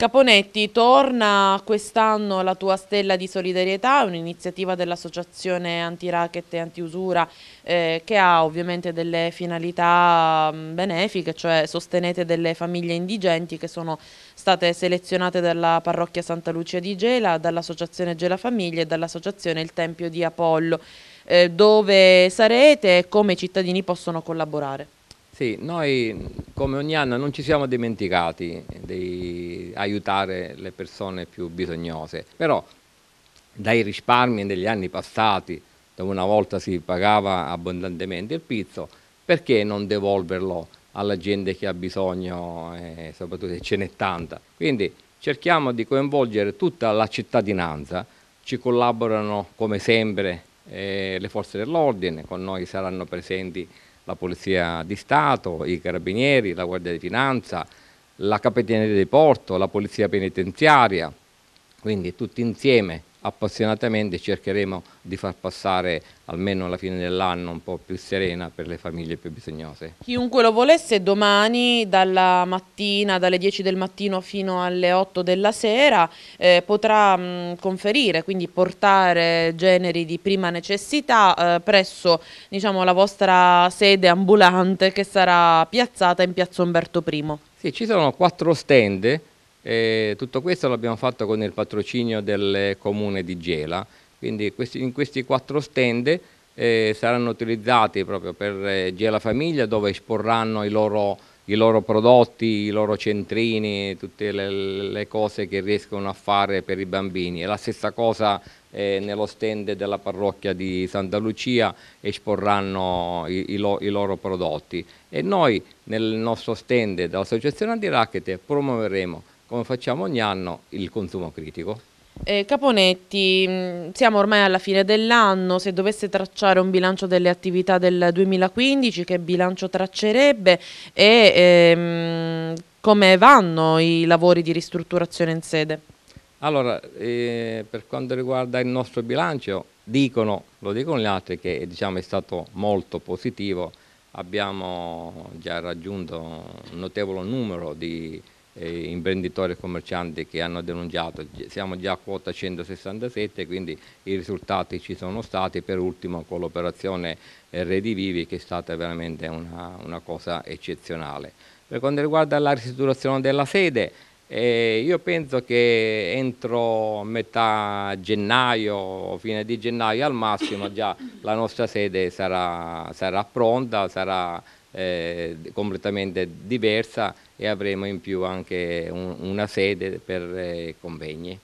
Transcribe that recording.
Caponetti, torna quest'anno la tua stella di solidarietà, un'iniziativa dell'associazione anti-racket e anti-usura eh, che ha ovviamente delle finalità mm, benefiche, cioè sostenete delle famiglie indigenti che sono state selezionate dalla parrocchia Santa Lucia di Gela, dall'associazione Gela Famiglie e dall'associazione Il Tempio di Apollo. Eh, dove sarete e come i cittadini possono collaborare? Sì, noi come ogni anno non ci siamo dimenticati di aiutare le persone più bisognose, però dai risparmi degli anni passati, dove una volta si pagava abbondantemente il pizzo, perché non devolverlo alla gente che ha bisogno, eh, soprattutto se ce n'è tanta. Quindi cerchiamo di coinvolgere tutta la cittadinanza, ci collaborano come sempre eh, le forze dell'ordine, con noi saranno presenti la Polizia di Stato, i Carabinieri, la Guardia di Finanza, la Capitaneria di Porto, la Polizia Penitenziaria, quindi tutti insieme appassionatamente cercheremo di far passare almeno alla fine dell'anno un po' più serena per le famiglie più bisognose. Chiunque lo volesse domani dalla mattina, dalle 10 del mattino fino alle 8 della sera eh, potrà mh, mm, conferire, quindi portare generi di prima necessità eh, presso diciamo, la vostra sede ambulante che sarà piazzata in piazza Umberto I. Sì, ci sono quattro stand e tutto questo l'abbiamo fatto con il patrocinio del comune di Gela, quindi questi, in questi quattro stand eh, saranno utilizzati proprio per eh, Gela Famiglia dove esporranno i loro, i loro prodotti, i loro centrini, tutte le, le, cose che riescono a fare per i bambini. E la stessa cosa eh, nello stand della parrocchia di Santa Lucia esporranno i, i, lo, i loro prodotti. E noi nel nostro stand dell'Associazione Antiracchete promuoveremo come facciamo ogni anno, il consumo critico. Eh, Caponetti, mm, siamo ormai alla fine dell'anno, se dovesse tracciare un bilancio delle attività del 2015, che bilancio traccerebbe e ehm, come vanno i lavori di ristrutturazione in sede? Allora, eh, per quanto riguarda il nostro bilancio, dicono, lo dicono gli altri, che diciamo, è stato molto positivo, abbiamo già raggiunto un notevole numero di eh, imprenditori e commercianti che hanno denunciato, siamo già a quota 167 quindi i risultati ci sono stati, per ultimo con l'operazione Redi Vivi che è stata veramente una, una cosa eccezionale. Per quanto riguarda la ristrutturazione della sede, eh, io penso che entro metà gennaio o fine di gennaio al massimo già la nostra sede sarà, sarà pronta, sarà eh, completamente diversa e avremo in più anche un, una sede per eh, convegni.